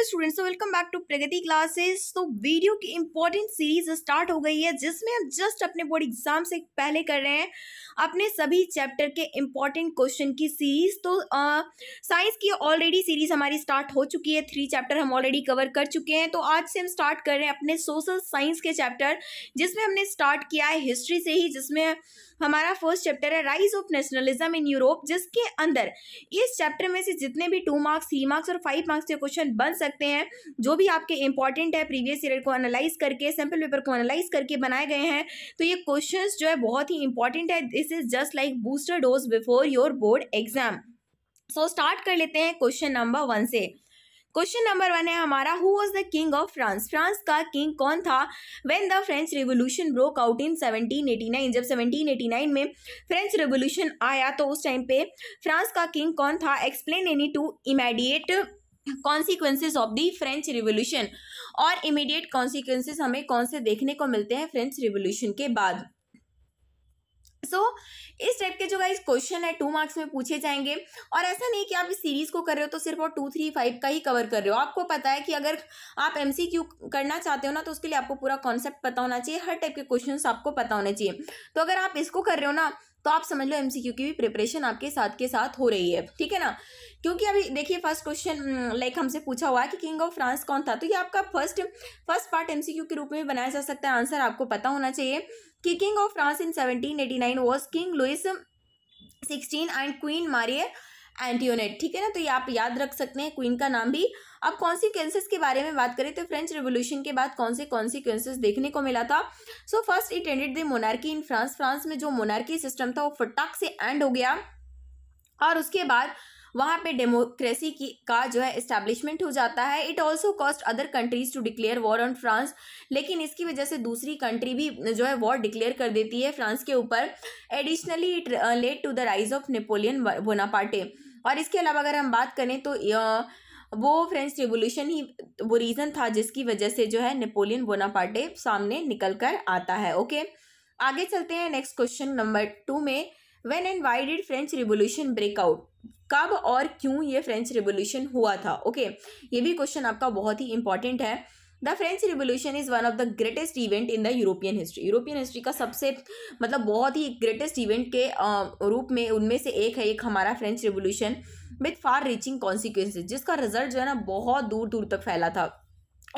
Hello students welcome back to Pragati classes तो video की important series start हो गई है जिसमें हम जस्ट अपने बोर्ड एग्जाम से पहले कर रहे हैं अपने सभी चैप्टर के इंपॉर्टेंट क्वेश्चन की सीरीज तो साइंस की ऑलरेडी सीरीज हमारी स्टार्ट हो चुकी है थ्री चैप्टर हम ऑलरेडी कवर कर चुके हैं तो आज से हम स्टार्ट कर रहे हैं अपने सोशल साइंस के चैप्टर जिसमें हमने स्टार्ट किया है हिस्ट्री से ही जिसमें हमारा फर्स्ट चैप्टर है rise of nationalism in Europe जिसके अंदर इस चैप्टर में से जितने भी टू मार्क्स थ्री मार्क्स और फाइव मार्क्स के क्वेश्चन बन सकते हैं जो भी आपके इंपॉर्टेंट है प्रीवियस ईयर को एनालाइज करके सैम्पल पेपर को एनालाइज करके बनाए गए हैं तो ये क्वेश्चन जो है बहुत ही इंपॉर्टेंट है this is just like booster dose before your board exam so start कर लेते हैं क्वेश्चन नंबर वन से क्वेश्चन नंबर वन है हमारा who was the king of France France का किंग कौन था when the French Revolution broke out in seventeen nine जब सेवनटीन एटी नाइन में फ्रेंच रिवोल्यूशन आया तो उस टाइम पे फ्रांस का किंग कौन था explain any two immediate consequences of the French Revolution और इमीडिएट कॉन्सिक्वेंसेज हमें कौन से देखने को मिलते हैं फ्रेंच रिवोल्यूशन के बाद सो so, इस टाइप के जो गाइज क्वेश्चन है टू मार्क्स में पूछे जाएंगे और ऐसा नहीं कि आप इस सीरीज को कर रहे हो तो सिर्फ और टू थ्री फाइव का ही कवर कर रहे हो आपको पता है कि अगर आप एमसीक्यू करना चाहते हो ना तो उसके लिए आपको पूरा कॉन्सेप्ट पता होना चाहिए हर टाइप के क्वेश्चन आपको पता होने चाहिए तो अगर आप इसको कर रहे हो ना तो आप समझ लो एमसीक्यू की भी प्रिपरेशन आपके साथ के साथ हो रही है ठीक है ना क्योंकि अभी देखिए फर्स्ट क्वेश्चन लाइक हमसे पूछा हुआ है कि किंग ऑफ फ्रांस कौन था तो ये आपका फर्स्ट फर्स्ट पार्ट एमसीक्यू के रूप में बनाया जा सकता है आंसर आपको पता होना चाहिए कि king of France in nine was king Louis sixteen and queen Marie Antoinette ठीक है ना तो ये आप याद रख सकते हैं क्वीन का नाम भी अब कॉन्सिक्वेंसेज के बारे में बात करें तो फ्रेंच रिवोल्यूशन के बाद कौन से कॉन्सिक्वेंसेज देखने को मिला था so first it ended the monarchy in France France में जो मोनार्की सिस्टम था वो फटाक से एंड हो गया और उसके बाद वहाँ पे डेमोक्रेसी की का जो है इस्टेब्लिशमेंट हो जाता है it also cost other countries to declare war on France लेकिन इसकी वजह से दूसरी कंट्री भी जो है वॉर डिक्लेयर कर देती है फ्रांस के ऊपर additionally it led to the rise of Napoleon Bonaparte और इसके अलावा अगर हम बात करें तो वो फ्रेंच रिवोल्यूशन ही वो रीज़न था जिसकी वजह से जो है नेपोलियन बोनापार्टे सामने निकल कर आता है ओके आगे चलते हैं नेक्स्ट क्वेश्चन नंबर टू में when and why did French Revolution break out कब और क्यों ये फ्रेंच रिवोल्यूशन हुआ था ओके ये भी क्वेश्चन आपका बहुत ही इंपॉर्टेंट है the French Revolution is one of the greatest event in the European history European history का सबसे मतलब बहुत ही ग्रेटेस्ट इवेंट के रूप में उनमें से एक है एक हमारा French Revolution with far reaching consequences जिसका रिजल्ट जो है ना बहुत दूर दूर तक फैला था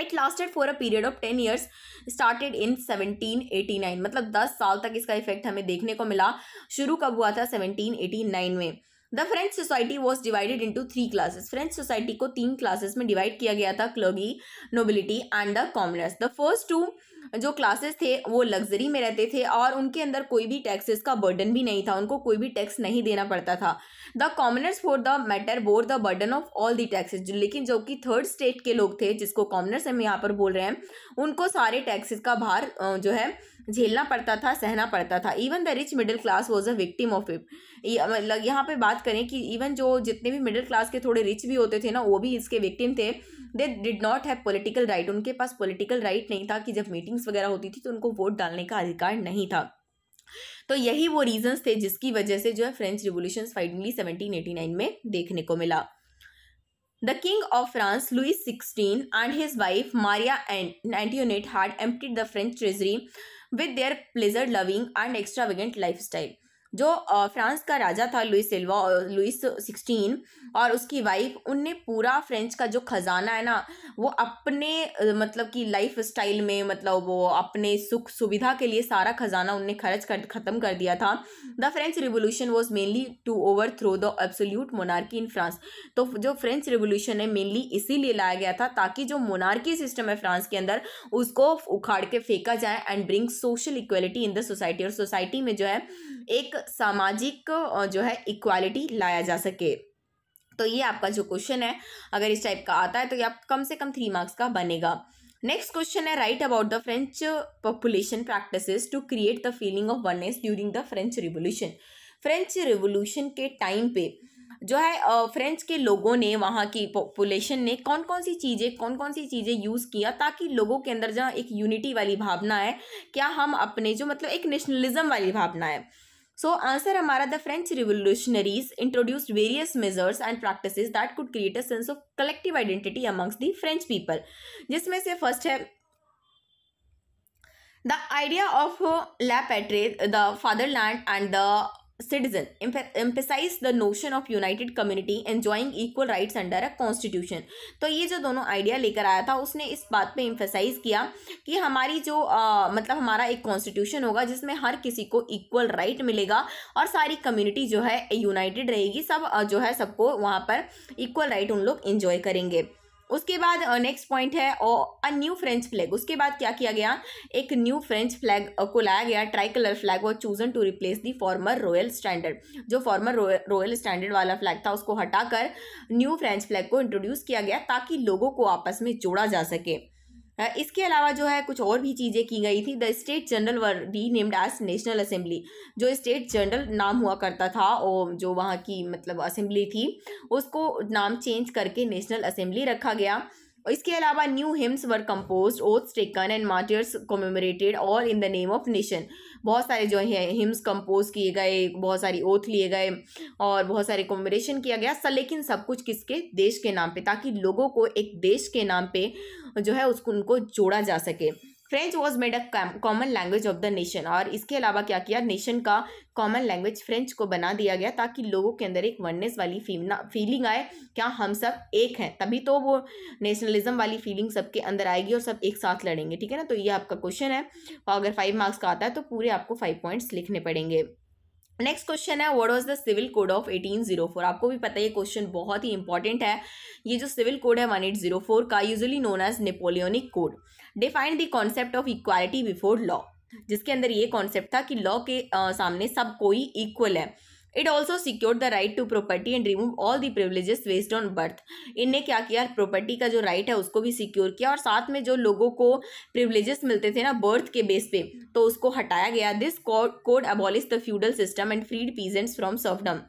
it lasted for a period of ten years started in seventeen eighty nine मतलब दस साल तक इसका इफेक्ट हमें देखने को मिला शुरू कब हुआ था सेवनटीन एटी नाइन में the French society was divided into three classes French society को तीन क्लासेस में डिवाइड किया गया था clergy nobility and the commoners the first two जो क्लासेस थे वो लग्जरी में रहते थे और उनके अंदर कोई भी टैक्सेस का बर्डन भी नहीं था उनको कोई भी टैक्स नहीं देना पड़ता था the commoners for the matter bore the burden of all the taxes लेकिन जो कि थर्ड स्टेट के लोग थे जिसको कॉमनर्स हम यहाँ पर बोल रहे हैं उनको सारे टैक्सेस का भार जो है झेलना पड़ता था सहना पड़ता था even the rich middle class was a victim of it मतलब यहाँ पर बात करें कि इवन जो जितने भी मिडिल क्लास के थोड़े रिच भी होते थे ना वो भी इसके विक्टिम थे they did not have political right उनके पास पोलिटिकल राइट right नहीं था कि जब मीटिंग मीटिंग्स वगैरह होती थी तो उनको वोट डालने का अधिकार नहीं था तो यही वो रीजंस थे जिसकी वजह से जो है फ्रेंच रिवोल्यूशन फाइनली 1789 में देखने को मिला the king of France Louis sixteen and his wife Maria and Antoinette had emptied the French treasury with their pleasure loving and extravagant lifestyle जो फ्रांस का राजा था लुइस सिल्वा लुइस सिक्सटीन और उसकी वाइफ उनने पूरा फ्रेंच का जो ख़जाना है ना वो अपने मतलब कि लाइफ स्टाइल में मतलब वो अपने सुख सुविधा के लिए सारा ख़जाना उनने खर्च कर ख़त्म कर दिया था the French Revolution was mainly to overthrow the absolute monarchy in France तो जो फ्रेंच रिवोल्यूशन है मेनली इसीलिए लाया गया था ताकि जो मोनार्की सिस्टम है फ्रांस के अंदर उसको उखाड़ के फेंका जाए and bring social equality in the society और सोसाइटी में जो है एक सामाजिक जो है इक्वालिटी लाया जा सके तो ये आपका जो क्वेश्चन है अगर इस टाइप का आता है तो ये आप कम से कम थ्री मार्क्स का बनेगा नेक्स्ट क्वेश्चन है write about the French population practices to create the feeling of oneness during the French Revolution French Revolution के टाइम पे जो है फ्रेंच के लोगों ने वहाँ की पॉपुलेशन ने कौन कौन सी चीज़ें कौन कौन सी चीज़ें यूज़ किया ताकि लोगों के अंदर जहाँ एक यूनिटी वाली भावना है क्या हम अपने जो मतलब एक नेशनलिज्म वाली भावना है So answer हमारा the French revolutionaries introduced various measures and practices that could create a sense of collective identity amongst the French people. may say first है the idea of uh, La Patrie, the fatherland and the citizen emphasize the notion of united community enjoying equal rights under a constitution तो ये जो दोनों idea लेकर आया था उसने इस बात पे इम्फेसाइज किया कि हमारी जो आ, मतलब हमारा एक कॉन्स्टिट्यूशन होगा जिसमें हर किसी को इक्वल राइट right मिलेगा और सारी कम्युनिटी जो है यूनाइटेड रहेगी सब जो है सबको वहाँ पर इक्वल राइट right उन लोग इन्जॉय करेंगे उसके बाद नेक्स्ट पॉइंट है और अ न्यू फ्रेंच फ्लैग उसके बाद क्या किया गया एक न्यू फ्रेंच फ्लैग को लाया गया tricolour flag was chosen to replace the former royal standard जो फॉर्मर रॉयल स्टैंडर्ड वाला फ्लैग था उसको हटाकर न्यू फ्रेंच फ्लैग को इंट्रोड्यूस किया गया ताकि लोगों को आपस में जोड़ा जा सके इसके अलावा जो है कुछ और भी चीज़ें की गई थी the state General were renamed as National Assembly जो स्टेट जनरल नाम हुआ करता था और जो वहाँ की मतलब असेंबली थी उसको नाम चेंज करके नेशनल असेंबली रखा गया इसके अलावा new hymns were composed oath taken and martyrs commemorated all in the name of nation बहुत सारे जो हैं हिम्स कंपोज किए गए बहुत सारी ओथ लिए गए और बहुत सारे कॉम्बिनेशन किया गया सर लेकिन सब कुछ किसके देश के नाम पे ताकि लोगों को एक देश के नाम पे जो है उसको उनको जोड़ा जा सके French was made a common language of the nation और इसके अलावा क्या किया नेशन का कॉमन लैंग्वेज फ्रेंच को बना दिया गया ताकि लोगों के अंदर एक वननेस वाली फीलिंग आए क्या हम सब एक हैं तभी तो वो नेशनलिज्म वाली फीलिंग सबके अंदर आएगी और सब एक साथ लड़ेंगे ठीक है ना तो ये आपका क्वेश्चन है और अगर फाइव मार्क्स का आता है तो पूरे आपको फाइव पॉइंट्स लिखने पड़ेंगे नेक्स्ट क्वेश्चन है what was the civil code of 1804 आपको भी पता है ये क्वेश्चन बहुत ही इंपॉर्टेंट है ये जो सिविल कोड है 1804 का usually known as Napoleonic code defined the concept of equality before law जिसके अंदर ये कॉन्सेप्ट था कि लॉ के आ, सामने सब कोई इक्वल है it also secure the right to property and remove all the privileges based on birth इनने क्या किया प्रॉपर्टी का जो राइट है उसको भी सिक्योर किया और साथ में जो लोगों को प्रिवलेजेस मिलते थे ना बर्थ के बेस पे तो उसको हटाया गया this code abolish the feudal system and freed peasants from serfdom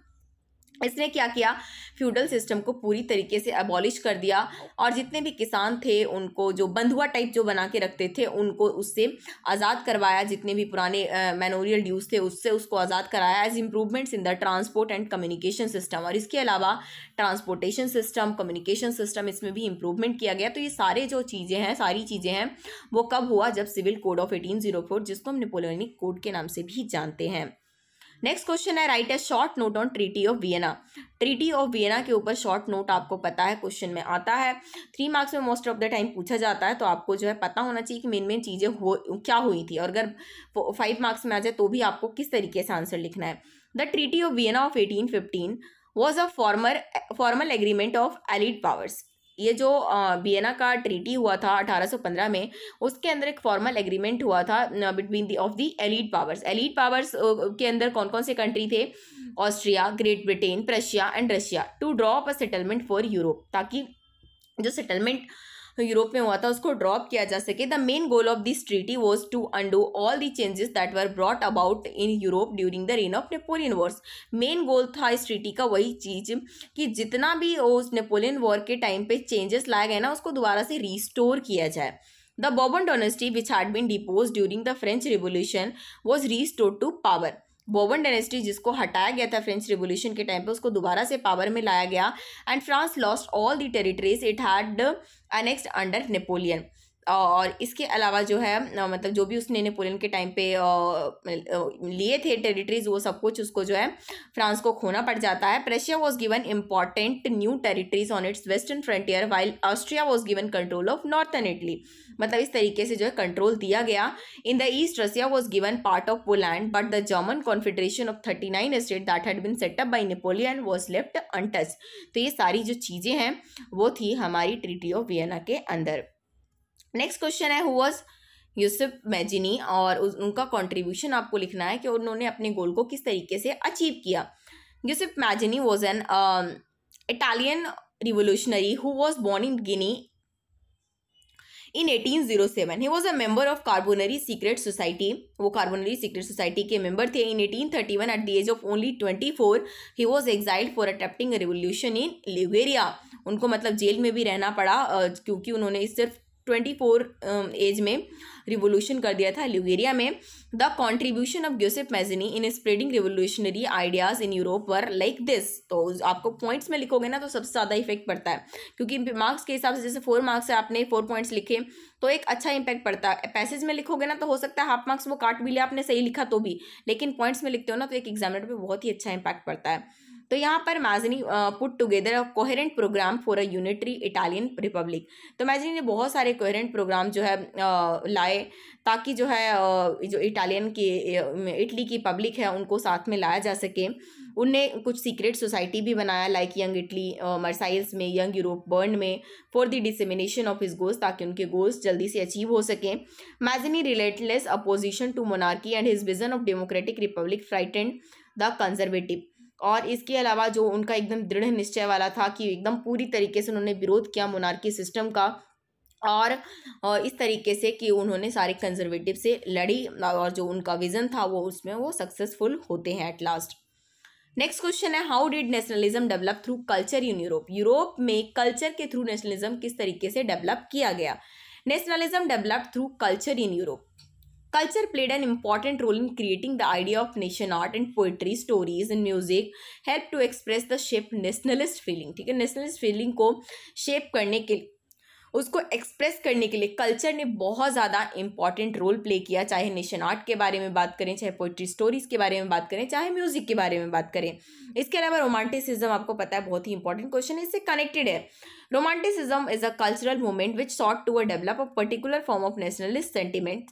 इसने क्या किया फ्यूडल सिस्टम को पूरी तरीके से अबॉलिश कर दिया और जितने भी किसान थे उनको जो बंधुआ टाइप जो बना के रखते थे उनको उससे आज़ाद करवाया जितने भी पुराने मेनोरियल ड्यूज थे उससे उसको आज़ाद कराया as improvements in the transport and communication system और इसके अलावा ट्रांसपोर्टेशन सिस्टम कम्युनिकेशन सिस्टम इसमें भी इम्प्रूवमेंट किया गया तो ये सारे जो चीज़ें हैं सारी चीज़ें हैं वो कब हुआ जब सिविल कोड ऑफ एटीन जिसको हम नेपोलियनिक कोड के नाम से भी जानते हैं नेक्स्ट क्वेश्चन है write a short note on treaty of Vienna treaty of Vienna के ऊपर शॉर्ट नोट आपको पता है क्वेश्चन में आता है थ्री मार्क्स में मोस्ट ऑफ द टाइम पूछा जाता है तो आपको जो है पता होना चाहिए कि मेन मेन चीज़ें हो क्या हुई थी और अगर फाइव मार्क्स में आ जाए तो भी आपको किस तरीके से आंसर लिखना है the treaty of Vienna of eighteen fifteen was a former formal agreement of allied powers ये जो बियना का ट्रीटी हुआ था 1815 में उसके अंदर एक फॉर्मल एग्रीमेंट हुआ था between the of the allied powers allied powers के अंदर कौन कौन से कंट्री थे Austria Great Britain Prussia and Russia to draw up a settlement for Europe ताकि जो सेटलमेंट यूरोप में हुआ था उसको ड्रॉप किया जा सके the main goal of this treaty was to undo all the changes that were brought about in Europe during the reign of Napoleon wars main goal था इस ट्रीटी का वही चीज कि जितना भी उस नेपोलियन वॉर के टाइम पे चेंजेस लाए गए ना उसको दोबारा से रिस्टोर किया जाए the Bourbon dynasty which had been depose during the French Revolution was restore to power Bourbon dynasty जिसको हटाया गया था फ्रेंच रिवोल्यूशन के टाइम पे उसको दोबारा से पावर में लाया गया and France lost all the territories it had annexed under Napoleon और इसके अलावा जो है मतलब जो भी उसने नेपोलियन के टाइम पे लिए थे टेरिटरीज वो सब कुछ उसको जो है फ्रांस को खोना पड़ जाता है Prussia was given important new territories on its western frontier while Austria was given control of northern Italy मतलब इस तरीके से जो है कंट्रोल दिया गया in the east Russia was given part of Poland but the German confederation of thirty nine state that had been set up by Napoleon was left untouch तो ये सारी जो चीज़ें हैं वो थी हमारी ट्रीटी ऑफ वियना के अंदर नेक्स्ट क्वेश्चन है हु वॉज यूसुफ मैजिनी और उनका कॉन्ट्रीब्यूशन आपको लिखना है कि उन्होंने अपने गोल को किस तरीके से अचीव किया Giuseppe Mazzini was an Italian revolutionary who was born in Genoa in eighteen zero seven he was a member of Carbonari secret society वो कार्बोनरी सीक्रेट सोसाइटी के मेम्बर थे in eighteen thirty one at the age of only twenty four he was exiled for attempting revolution in लिवेरिया उनको मतलब jail में भी रहना पड़ा क्योंकि उन्होंने सिर्फ ट्वेंटी फोर एज में रिवोल्यूशन कर दिया था ल्यूगेरिया में the contribution of Joseph Mazzini in spreading revolutionary ideas in Europe were like this तो आपको पॉइंट्स में लिखोगे ना तो सबसे ज़्यादा इफेक्ट पड़ता है क्योंकि मार्क्स के हिसाब से जैसे फोर मार्क्स है आपने फोर पॉइंट्स लिखे तो एक अच्छा इंपैक्ट पड़ता है पैसेज में लिखोगे ना तो हो सकता है हाफ मार्क्स वो काट भी लिया आपने सही लिखा तो भी लेकिन पॉइंट्स में लिखते हो ना तो एक एग्जामिनर पर बहुत ही अच्छा इम्पैक्ट पड़ता है तो यहाँ पर Mazzini put together a coherent programme for a unitary Italian republic तो मैजनी ने बहुत सारे कोहेरेंट प्रोग्राम जो है uh, लाए ताकि जो है uh, जो इटालियन की इटली uh, की पब्लिक है उनको साथ में लाया जा सके उनने कुछ सीक्रेट सोसाइटी भी बनाया लाइक यंग इटली मर्साइल्स में यंग यूरोप बर्न में for the dissemination of his goals ताकि उनके गोल्स जल्दी से अचीव हो सकें Mazzini relentless opposition to monarchy and his vision of democratic republic frightened the conservative और इसके अलावा जो उनका एकदम दृढ़ निश्चय वाला था कि एकदम पूरी तरीके से उन्होंने विरोध किया मोनार्की सिस्टम का और इस तरीके से कि उन्होंने सारे कंजर्वेटिव से लड़ी और जो उनका विज़न था वो उसमें वो सक्सेसफुल होते हैं एट लास्ट नेक्स्ट क्वेश्चन है how did nationalism develop through culture in Europe Europe में कल्चर के थ्रू नेशनलिज्म किस तरीके से डेवलप किया गया nationalism develop through culture in Europe Culture played an important role in creating the idea of nation art and poetry, stories and music helped to express the shape nationalist feeling ठीक है nationalist feeling को shape करने के उसको express करने के लिए culture ने बहुत ज़्यादा इंपॉर्टेंट रोल प्ले किया चाहे नेशन आर्ट के बारे में बात करें चाहे पोइट्री स्टोरीज़ के बारे में बात करें चाहे म्यूज़िक के बारे में बात करें इसके अलावा रोमांटिसिज्म आपको पता है बहुत ही इंपॉर्टेंट क्वेश्चन है इससे कनेक्टेड है romanticism is a cultural movement which sought to a develop a particular form of nationalist sentiment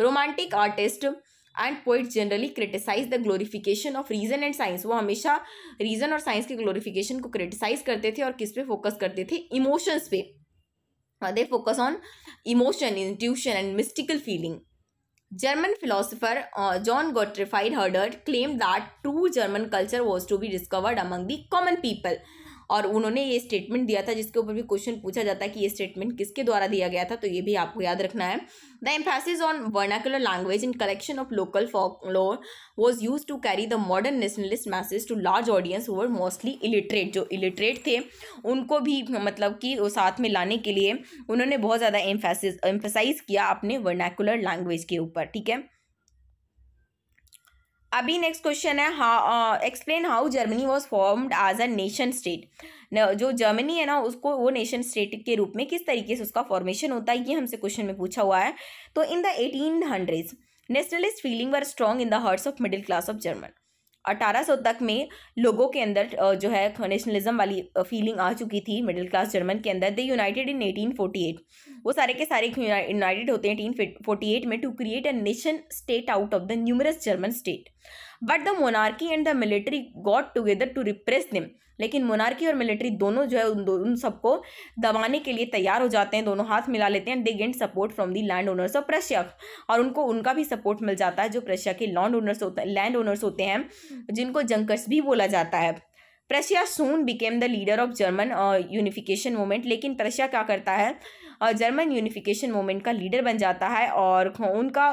romantic artist and poet generally criticise the glorification of reason and science वो हमेशा reason और science के glorification को criticise करते थे और किस पे फोकस करते थे इमोशंस पे they focus on emotion intuition and mystical feeling German philosopher Johann Gottfried Herder claim that true German culture was to be discovered among the common people और उन्होंने ये स्टेटमेंट दिया था जिसके ऊपर भी क्वेश्चन पूछा जाता है कि ये स्टेटमेंट किसके द्वारा दिया गया था तो ये भी आपको याद रखना है the emphasis on vernacular language in collection of local folklore was use to carry the modern nationalist message to large audience हुआ मोस्टली इलिटरेट जो इलिटरेट थे उनको भी मतलब कि साथ में लाने के लिए उन्होंने बहुत ज़्यादा एम्फेसिस एम्फेसाइज किया अपने वर्नाकुलर लैंग्वेज के ऊपर ठीक है अभी नेक्स्ट क्वेश्चन है ah explain how Germany was formed as a nation state जो जर्मनी है ना उसको वो नेशन स्टेट के रूप में किस तरीके से उसका फॉर्मेशन होता है ये हमसे क्वेश्चन में पूछा हुआ है तो in the eighteen hundred nationalist feeling were strong in the hearts of middle class of German 1800 तक में लोगों के अंदर जो है नेशनलिज्म वाली फीलिंग आ चुकी थी मिडिल क्लास जर्मन के अंदर दे यूनाइटेड इन 1848 वो सारे के सारे यूनाइटेड होते हैं एटीन फोर्टी एट में to create a nation state out of the numerous German state but the monarchy and the military got together to repress them लेकिन मोनार्की और मिलिट्री दोनों जो है उन, दो उन सबको दबाने के लिए तैयार हो जाते हैं दोनों हाथ मिला लेते हैं they gained support from the land owners of Prussia और उनको उनका भी सपोर्ट मिल जाता है जो प्रशिया के लैंड ओनर्स होते लैंड ओनर्स होते हैं जिनको जंकर्स भी बोला जाता है Prussia soon became the leader of German unification movement लेकिन प्रशिया क्या करता है जर्मन यूनिफिकेशन मूवमेंट का लीडर बन जाता है और उनका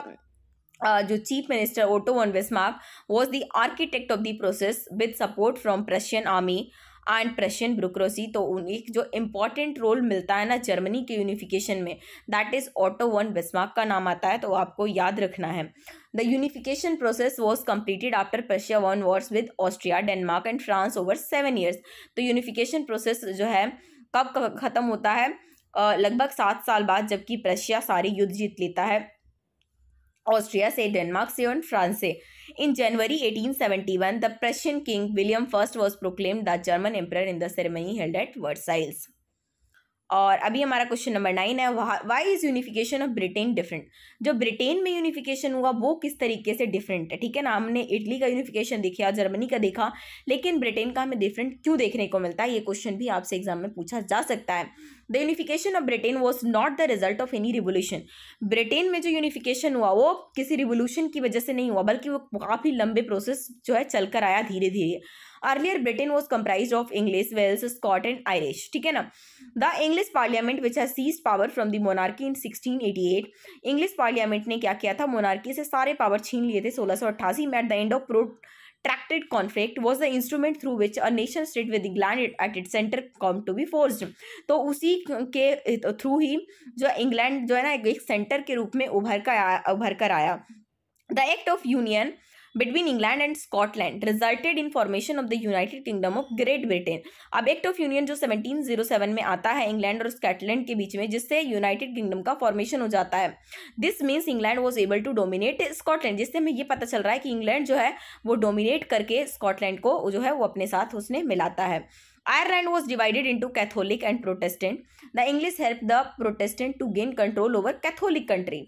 Uh, जो chief minister Otto von Bismarck was the architect of the process with support from Prussian army and Prussian bureaucracy तो एक जो इम्पॉर्टेंट रोल मिलता है ना जर्मनी के यूनिफिकेशन में that is Otto von Bismarck का नाम आता है तो आपको याद रखना है the unification process was completed after Prussia won wars with Austria Denmark and France over seven years तो यूनिफिकेशन प्रोसेस जो है कब ख़त्म होता है uh, लगभग सात साल बाद जबकि प्रशिया सारी युद्ध जीत लेता है ऑस्ट्रिया से डेनमार्क से और फ्रांस से in January 1871, the Prussian king William first was proclaimed the German emperor in the ceremony held at Versailles और अभी हमारा क्वेश्चन नंबर नाइन है why is unification of Britain different जो ब्रिटेन में यूनिफिकेशन हुआ वो किस तरीके से डिफरेंट है ठीक है ना हमने इटली का यूनिफिकेशन देखा जर्मनी का देखा लेकिन ब्रिटेन का हमें डिफरेंट क्यों देखने को मिलता है ये क्वेश्चन भी आपसे एग्जाम में पूछा जा सकता है the unification of Britain was not the result of any revolution Britain में जो यूनिफिकेशन हुआ वो किसी रिवोल्यूशन की वजह से नहीं हुआ बल्कि वो काफ़ी लंबे प्रोसेस जो है चल कर आया धीरे धीरे earlier Britain was comprise of English Welsh Scot and Irish ठीक है ना the English parliament which has seize power from the monarchy in sixteen eighty eight English parliament ने क्या किया था मोनार्की से सारे पावर छीन लिए थे सोलह सौ अट्ठासी में at the end of protracted conflict was the instrument through which a nation state with England at it centre come to be force तो उसी के थ्रू ही जो इंग्लैंड जो है ना एक सेंटर के रूप में उभर कर आया उभर कर आया the act of union between England and Scotland resulted in formation of the United Kingdom of Great Britain अब एक्ट ऑफ यूनियन जो सेवनटीन जीरो सेवन में आता है इंग्लैंड और स्कॉटलैंड के बीच में जिससे यूनाइटेड किंगडम का फॉर्मेशन हो जाता है this means England was able to dominate Scotland जिससे हमें यह पता चल रहा है कि इंग्लैंड जो है वो डोमिनेट करके स्कॉटलैंड को जो है वो अपने साथ उसने मिलाता है Ireland was divided to Catholic and Protestant the English help the Protestant to gain control over Catholic country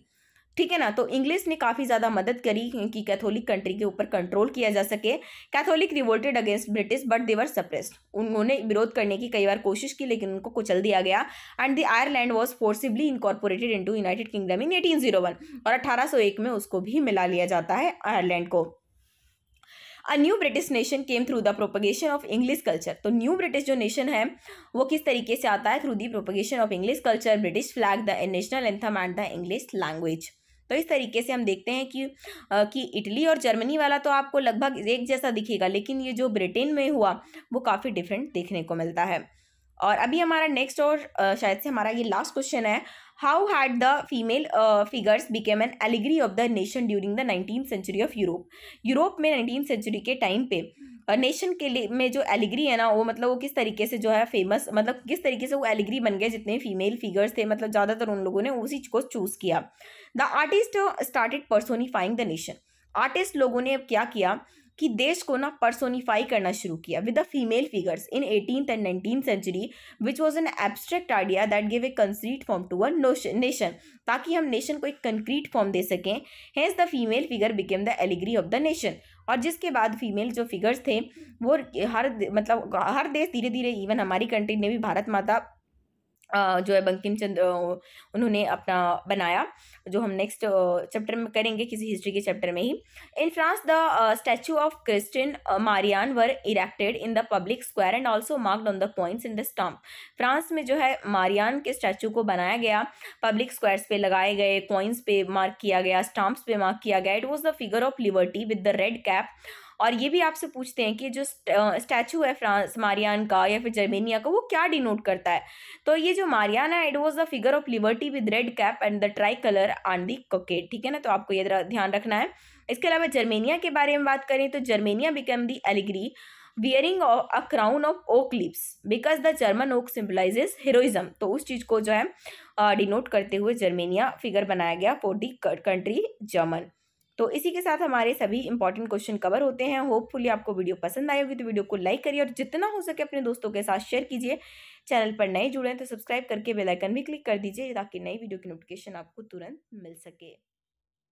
ठीक है ना तो इंग्लिश ने काफ़ी ज़्यादा मदद करी कि कैथोलिक कंट्री के ऊपर कंट्रोल किया जा सके Catholic revolted against British but they were suppressed उन्होंने विरोध करने की कई बार कोशिश की लेकिन उनको कुचल दिया गया and the Ireland was forcibly incorporated into United Kingdom in eighteen zero one और अठारह एक में उसको भी मिला लिया जाता है आयरलैंड को a new British nation came through the propagation of English culture तो न्यू ब्रिटिश जो नेशन है वो किस तरीके से आता है through the propagation of English culture British flag the national anthem and the English language तो इस तरीके से हम देखते हैं कि आ, कि इटली और जर्मनी वाला तो आपको लगभग एक जैसा दिखेगा लेकिन ये जो ब्रिटेन में हुआ वो काफ़ी डिफरेंट देखने को मिलता है और अभी हमारा नेक्स्ट और शायद से हमारा ये लास्ट क्वेश्चन है how had the female figures became an allegory of the nation during the nineteen century of Europe Europe में नाइनटीन सेंचुरी के टाइम पे नेशन के लिए में जो एलिग्री है ना वो मतलब वो किस तरीके से जो है फेमस मतलब किस तरीके से वो एलिग्री बन गए जितने फीमेल फिगर्स थे मतलब ज़्यादातर उन लोगों ने उसी को चूज़ किया the artist started personifying the nation artist लोगों ने अब क्या किया कि देश को ना पर्सोनिफाई करना शुरू किया with the female figures in eighteen and nineteen century which was an abstract idea that give a concrete form to a nation ताकि हम नेशन को एक कंक्रीट फॉर्म दे सकें hence the female figure became the allegory of the nation और जिसके बाद female जो फिगर्स थे वो हर मतलब हर देश धीरे धीरे इवन हमारी कंट्री ने भी भारत माता जो है बंकिम चंद उन्होंने अपना बनाया जो हम नेक्स्ट चैप्टर में करेंगे किसी हिस्ट्री के चैप्टर में ही in France the statue of christened Marianne were erected in the public square and also marked on the points in the stamp France में जो है मारियान के स्टैचू को बनाया गया पब्लिक स्क्वायर्स पे लगाए गए कॉइन्स पे मार्क किया गया स्टम्प्स पे मार्क किया गया it was the figure of liberty with the red cap और ये भी आपसे पूछते हैं कि जो स्टैचू है फ्रांस मारियान का या फिर जर्मेनिया का वो क्या डिनोट करता है तो ये जो मारियाना है it was the figure of liberty with red cap and the tricolour on the cockade ठीक है ना तो आपको ये ध्यान रखना है इसके अलावा जर्मेनिया के बारे में बात करें तो Germania become the allegory wearing a crown of oak leaves because the German oak symbolises heroism तो उस चीज़ को जो है डिनोट करते हुए जर्मेनिया फिगर बनाया गया फॉर दी कंट्री जर्मन तो इसी के साथ हमारे सभी इंपॉर्टेंट क्वेश्चन कवर होते हैं होपफुली आपको वीडियो पसंद आई होगी तो वीडियो को लाइक करिए और जितना हो सके अपने दोस्तों के साथ शेयर कीजिए चैनल पर नए जुड़े हैं तो सब्सक्राइब करके बेलाइकन भी क्लिक कर दीजिए ताकि नई वीडियो की नोटिफिकेशन आपको तुरंत मिल सके